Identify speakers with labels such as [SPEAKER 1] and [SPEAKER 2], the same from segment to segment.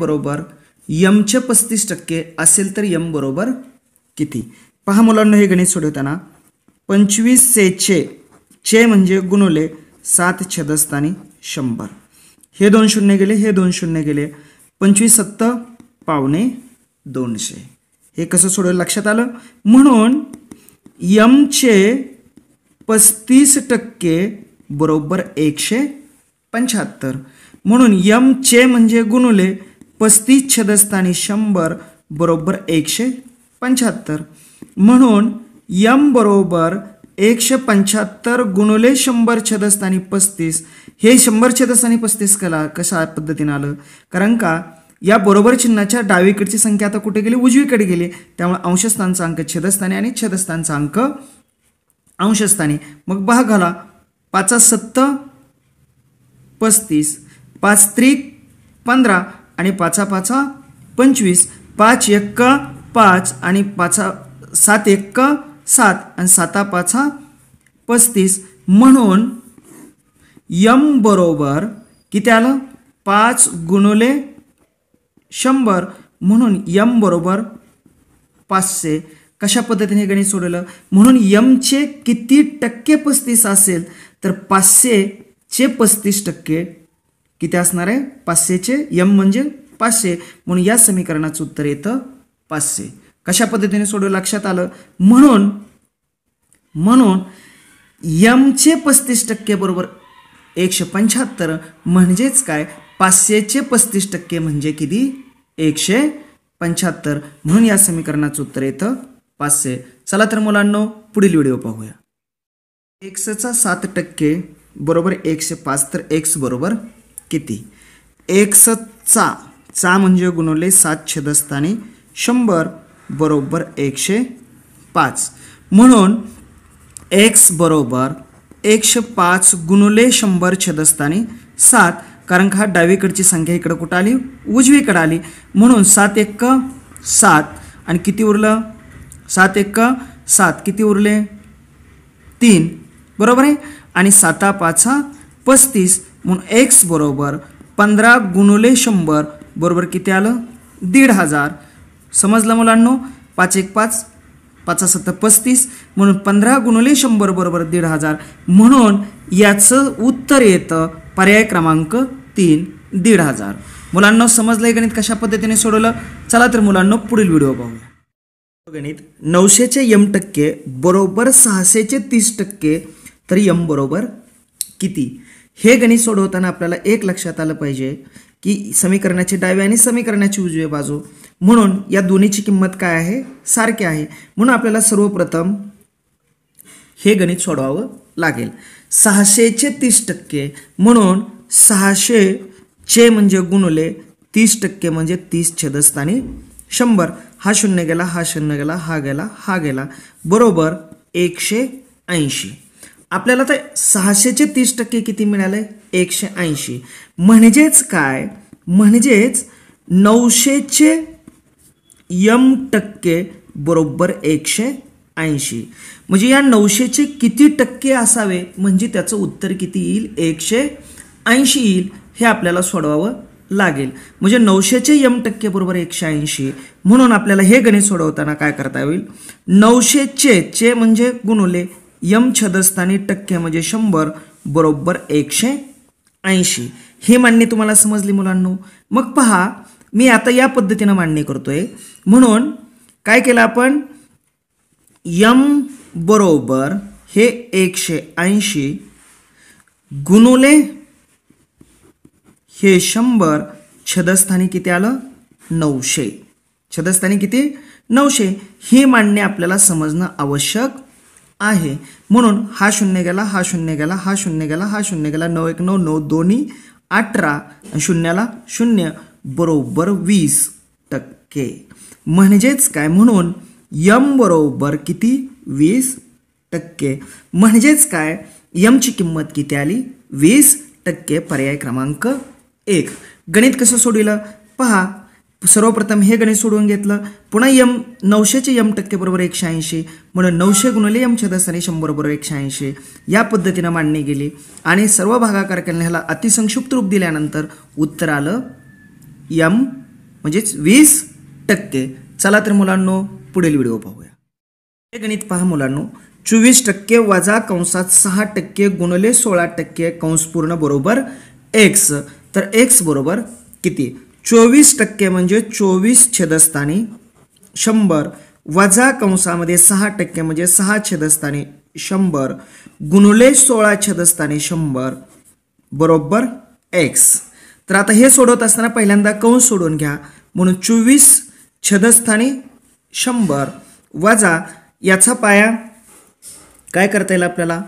[SPEAKER 1] बरोबर यमचे पस्तीस टक्के असेल तर यम बरोबर किती पहा मुलांना हे गणित सोडवताना पंचवीस से चे म्हणजे गुणवले सात छदस्तानी शंभर हे दोन शून्य गेले हे दोन शून्य गेले पंचवीस सत्त पावणे दोनशे हे कसं सोडवलं लक्षात आलं म्हणून यमचे पस्तीस टक्के बरोबर एकशे पंच्याहत्तर म्हणून चे म्हणजे गुणवले पस्तीस छदस्थानी शंभर बरोबर एकशे पंच्याहत्तर म्हणून यम बरोबर एकशे पंच्याहत्तर गुणुले शंभर छदस्थानी पस्तीस हे शंभर छदस्थानी पस्तीस कला कशा पद्धतीने आलं कारण का या बरोबर चिन्हाच्या डावीकडची संख्या आता कुठे गेली उजवीकडे गेली त्यामुळे अंशस्थानचा अंक छेदस्थानी आणि छेदस्थानचा अंक अंशस्थानी मग भाग घाला पाचा सत्त पस्तीस पाच त्रिक पंधरा आणि पाचा पाचा पंचवीस पाच एक पाच आणि पाचा सात एक्क सात आणि साता पाचा पस्तीस म्हणून यम बरोबर किती आलं पाच गुणले शंभर म्हणून यम बरोबर पाचशे कशा पद्धतीने हे गणित सोडवलं म्हणून यमचे किती टक्के पस्तीस असेल तर पाचशेचे पस्तीस टक्के किती असणार आहे पाचशेचे यम म्हणजे पाचशे म्हणून या समीकरणाचं उत्तर येतं पाचशे कशा पद्धतीने सोडवलं लक्षात आलं म्हणून म्हणून यमचे पस्तीस टक्के बरोबर एकशे पंच्याहत्तर म्हणजेच काय पाचशेचे पस्तीस टक्के म्हणजे किती एकशे पंच्याहत्तर म्हणून या समीकरणाचं उत्तर येतं पाचशे चला तर मुलांना पुढील व्हिडिओ पाहूया एक्सचा सात टक्के बरोबर एकशे पाच तर एक्स बरोबर किती एक्स चा म्हणजे गुणवले सात छेदस्थानी शंभर बरोबर एकशे पाच म्हणून एक्स बरोबर एकशे पाच गुणले शंभर छेदस्थानी सात कारण का डावीकडची संख्या इकडं कुठं आली उजवीकडं आली म्हणून सात एक सात आणि किती उरलं सात एक सात किती उरले तीन बरोबर आहे आणि साता पाचा पस्तीस म्हणून एक्स बरोबर पंधरा गुणले शंभर बरोबर किती आलं दीड हजार समजलं मुलांनो पाच एक पाच पाच सत्तर पस्तीस म्हणून पंधरा गुणले शंभर बरोबर दीड हजार म्हणून याचं उत्तर येतं पर्याय क्रमांक तीन दीड हजार मुलांना समजलं आहे गणित कशा पद्धतीने सोडवलं चला तर मुलांना पुढील व्हिडिओ पाहूया गणित नऊशेचे यम टक्के बरोबर सहाशेचे तीस टक्के तर यम बरोबर किती हे गणित सोडवताना आपल्याला एक लक्षात आलं पाहिजे की समीकरणाची डावी आणि समीकरणाची उजवे बाजू म्हणून या दोन्हीची किंमत काय आहे सारखी आहे म्हणून आपल्याला सर्वप्रथम हे गणित सोडवावं लागेल सहाशेचे तीस टक्के म्हणून चे म्हणजे गुणले तीस टक्के म्हणजे तीस छेदस्थानी शंभर हा शून्य गेला हा शून्य गेला हा गेला हा गेला बरोबर एकशे ऐंशी आपल्याला तर सहाशेचे तीस टक्के किती मिळाले एकशे ऐंशी म्हणजेच काय म्हणजेच नऊशेचे यम टक्के बरोबर एकशे ऐंशी म्हणजे या नऊशेचे किती टक्के असावे म्हणजे त्याचं उत्तर किती येईल एकशे ऐंशी येईल हे आपल्याला सोडवावं लागेल म्हणजे नऊशेचे यम टक्के बरोबर एकशे ऐंशी म्हणून आपल्याला हे गणित सोडवताना काय करता येईल नऊशेचे चे म्हणजे गुणुले यम छदस्थानी टक्के म्हणजे शंभर बरोबर एकशे ऐंशी हे मान्य तुम्हाला समजली मुलांनो मग पहा मी आता या पद्धतीनं मांडणी करतोय म्हणून काय केलं आपण यम बरोबर हे एकशे ऐंशी गुणुले हे शंभर छदस्थानी किती आलं नऊशे छदस्थानी किती नऊशे हे मान्य आपल्याला समजणं आवश्यक आहे म्हणून हा शून्य गेला हा शून्य गेला हा शून्य गेला हा शून्य गेला नऊ एक नऊ नऊ दोन्ही अठरा शून्याला शून्य बरोबर वीस टक्के म्हणजेच काय म्हणून यम बरोबर किती वीस टक्के म्हणजेच काय यमची किंमत किती आली वीस टक्के पर्याय क्रमांक एक गणित कसं सोडविलं पहा सर्वप्रथम हे गणित सोडवून घेतलं पुन्हा यम नऊशेचे यम टक्के बरोबर एकशे ऐंशी म्हणून नऊशे गुणले यम छेदस्थानी शंभर बरोबर एकशे ऐंशी या पद्धतीनं मांडणी गेली आणि सर्व भागाकार केल्याने ह्याला अतिसंक्षिप्त रूप दिल्यानंतर उत्तर आलं यम म्हणजेच वीस टक्के चला तर मुलांनो पुढील व्हिडिओ पाहूया हे गणित पहा मुलांनो चोवीस टक्के वजा कंसात सहा टक्के गुणले सोळा टक्के कंस पूर्ण बरोबर एक्स तर एक्स बरोबर किती चोवीस टक्के म्हणजे चोवीस छेदस्थानी शंभर वजा कंसामध्ये सहा टक्के म्हणजे सहा छेदस्थानी शंभर गुणले सोळा छेदस्थानी शंभर बरोबर एक्स तर आता हे सोडवत असताना पहिल्यांदा कंस सोडून घ्या म्हणून चोवीस छदस्थानी शंभर वजा याचा पाया काय करता येईल आपल्याला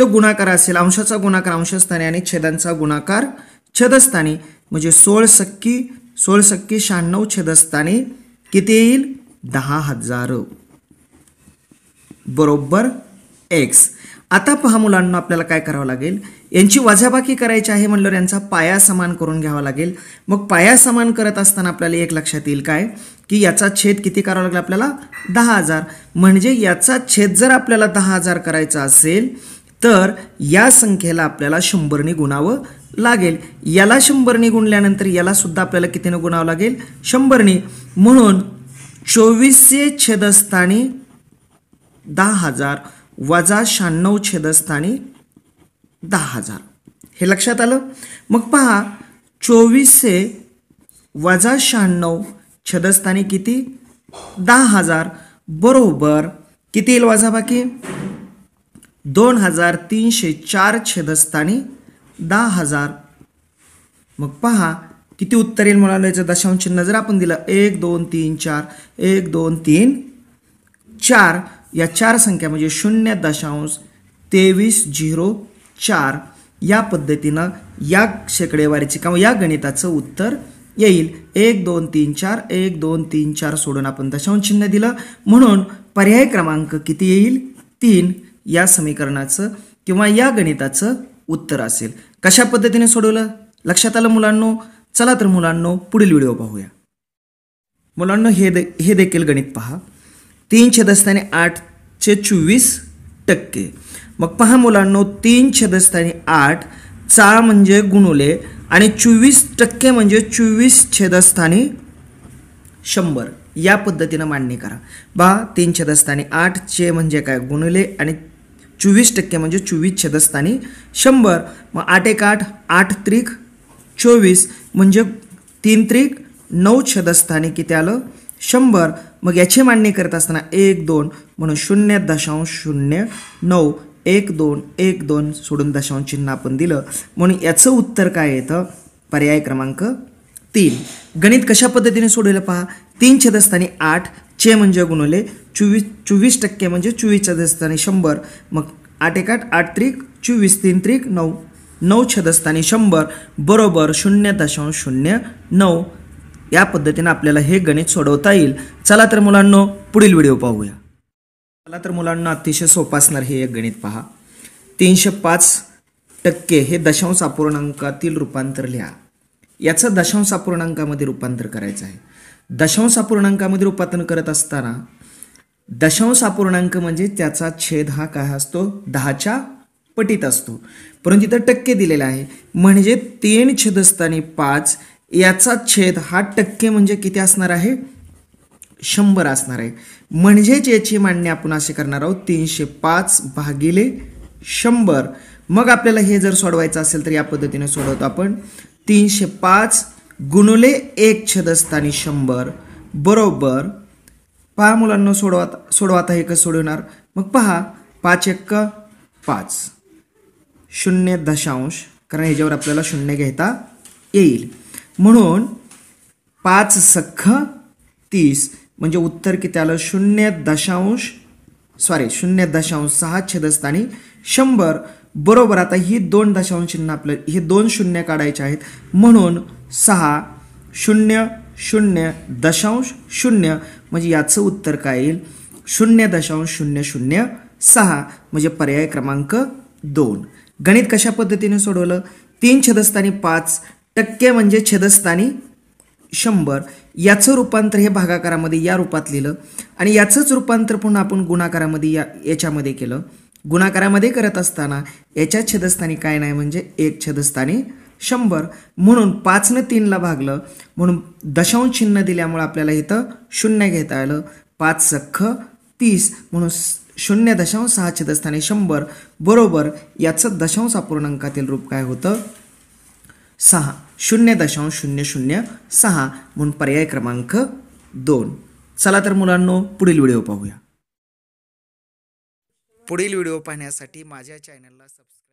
[SPEAKER 1] तो गुणाकार असेल अंशाचा गुणाकार अंशस्थानी आणि छेदांचा गुणाकार छदस्थानी म्हणजे सोळ सक्की सोळ सक्के शहाण्णव छेदस्थानी किती येईल दहा हजार बरोबर एक्स आता पहा मुलांना आपल्याला काय करावं लागेल यांची वजाबाकी करायची आहे म्हणलं यांचा पाया समान करून घ्यावा लागेल मग पाया समान करत असताना आपल्याला एक लक्षात येईल काय की याचा छेद किती करावा लागेल आपल्याला दहा हजार म्हणजे याचा छेद जर आपल्याला दहा हजार करायचा असेल तर या संख्येला आपल्याला शंभरनी गुणावं लागेल याला शंभरने गुणल्यानंतर यालासुद्धा आपल्याला कितीनं गुणावं लागेल शंभरनी म्हणून चोवीसशे छेदस्थानी दहा हजार वजा शहाण्णव छेदस्थानी दहा हजार हे लक्षात आलं मग पहा चोवीसशे वजा शहाण्णव छदस्थानी किती दहा हजार बरोबर किती येईल बाकी दोन हजार तीनशे चार छेदस्थानी दहा हजार मग पहा किती उत्तर येईल म्हणाला याचं दशांश चिन्ह जर आपण दिलं एक दोन तीन चार एक दोन तीन चार या चार संख्या म्हणजे शून्य दशांश तेवीस झिरो चार या पद्धतीनं या शेकडेवारीचे किंवा या गणिताचं उत्तर येईल एक दोन तीन चार एक दोन तीन चार सोडून आपण दशांश चिन्ह दिलं म्हणून पर्याय क्रमांक किती येईल तीन या समीकरणाचं किंवा या गणिताचं उत्तर असेल कशा पद्धतीने सोडवलं लक्षात आलं मुलांनो चला तर मुलांनो पुढील व्हिडिओ पाहूया मुलांनो हे दे हे देखील गणित पहा तीन छेदस्थानी आठचे चोवीस टक्के मग पहा मुलांनो तीन छेदस्थानी आठ चार म्हणजे गुणुले आणि चोवीस टक्के म्हणजे चोवीस छेदस्थानी शंभर या पद्धतीनं मांडणी करा बा तीन आठ चे म्हणजे काय गुणले आणि चोवीस टक्के म्हणजे चोवीस छेदस्थानी शंभर मग आठ एक आठ आठ त्रिक चोवीस म्हणजे तीन त्रिक नऊ छेदस्थानी किती आलं शंभर मग याची मांडणी करत असताना एक दोन म्हणून शून्य दशांश शून्य नऊ एक दोन एक दोन सोडून दशांश चिन्ह आपण दिलं म्हणून याचं उत्तर काय येतं पर्याय क्रमांक तीन गणित कशा पद्धतीने सोडवलं पहा तीन छेदस्थानी आठ चे म्हणजे गुणवले चोवीस चोवीस टक्के म्हणजे चोवीस छदस्थानी शंभर मग आठ एकाठ आठ त्रिक चोवीस तीन त्रिक नऊ नऊ छदस्थानी शंभर बरोबर शून्य दशांश शून्य नऊ या पद्धतीने आपल्याला हे गणित सोडवता येईल चला तर मुलांना पुढील व्हिडिओ पाहूया चला तर मुलांना अतिशय सोपं असणार हे एक गणित पहा तीनशे पाच टक्के हे दशांश अपूर्णांकातील रूपांतर लिहा याचं दशांश अपूर्णांकामध्ये रूपांतर करायचं आहे दशांश अपूर्णांकामध्ये रूपांतर करत असताना दशांश अपूर्णांक म्हणजे त्याचा छेद हा काय असतो दहाच्या पटीत असतो परंतु इथं टक्के दिलेला आहे म्हणजे तीन छेदस्थानी पाच याचा छेद हा टक्के म्हणजे किती असणार आहे शंभर असणार आहे म्हणजेच याची मांडणी आपण असे करणार आहोत तीनशे पाच भागिले शंभर मग आपल्याला हे जर सोडवायचं असेल तर या पद्धतीने सोडवतो आपण तीनशे पाच गुणुले एक छेदस्थानी शंभर बरोबर पहा मुलांना सोडवा सोडवा आता हे कसं सोडवणार मग पहा पाच एक पाच शून्य दशांश कारण ह्याच्यावर आपल्याला शून्य घेता येईल म्हणून पाच सख्ख तीस म्हणजे उत्तर किती आलं शून्य दशांश सॉरी शून्य दशांश सहा छेदस्थानी शंभर बरोबर आता ही दोन दशांश चिन्ह आपल्या हे दोन शून्य काढायचे आहेत म्हणून सहा शून्य शून्य दशांश शून्य म्हणजे याचं उत्तर काय येईल शून्य दशांश शून्य शून्य सहा म्हणजे पर्याय क्रमांक दोन गणित कशा पद्धतीने सोडवलं तीन छदस्थानी पाच टक्के म्हणजे छदस्थानी शंभर याचं रूपांतर हे भागाकारामध्ये या रूपात लिहिलं आणि याचंच रूपांतर पुन्हा आपण गुणाकारामध्ये या याच्यामध्ये केलं गुणाकारामध्ये करत असताना याच्या छेदस्थानी काय नाही म्हणजे एक छदस्थानी शंभर म्हणून पाचनं तीनला भागलं म्हणून दशांश चिन्ह दिल्यामुळे आपल्याला इथं शून्य घेता आलं पाच सख्ख तीस म्हणून शून्य दशांश सहा छेदस्थानी शंभर बरोबर याचं दशांश अपूर्णांकातील रूप काय होतं सहा शून्य दशांश शून्य शून्य सहा म्हणून पर्याय क्रमांक दोन चला तर मुलांनो पुढील व्हिडिओ पाहूया पुढील व्हिडिओ पाहण्यासाठी माझ्या चॅनलला सबस्क्राईब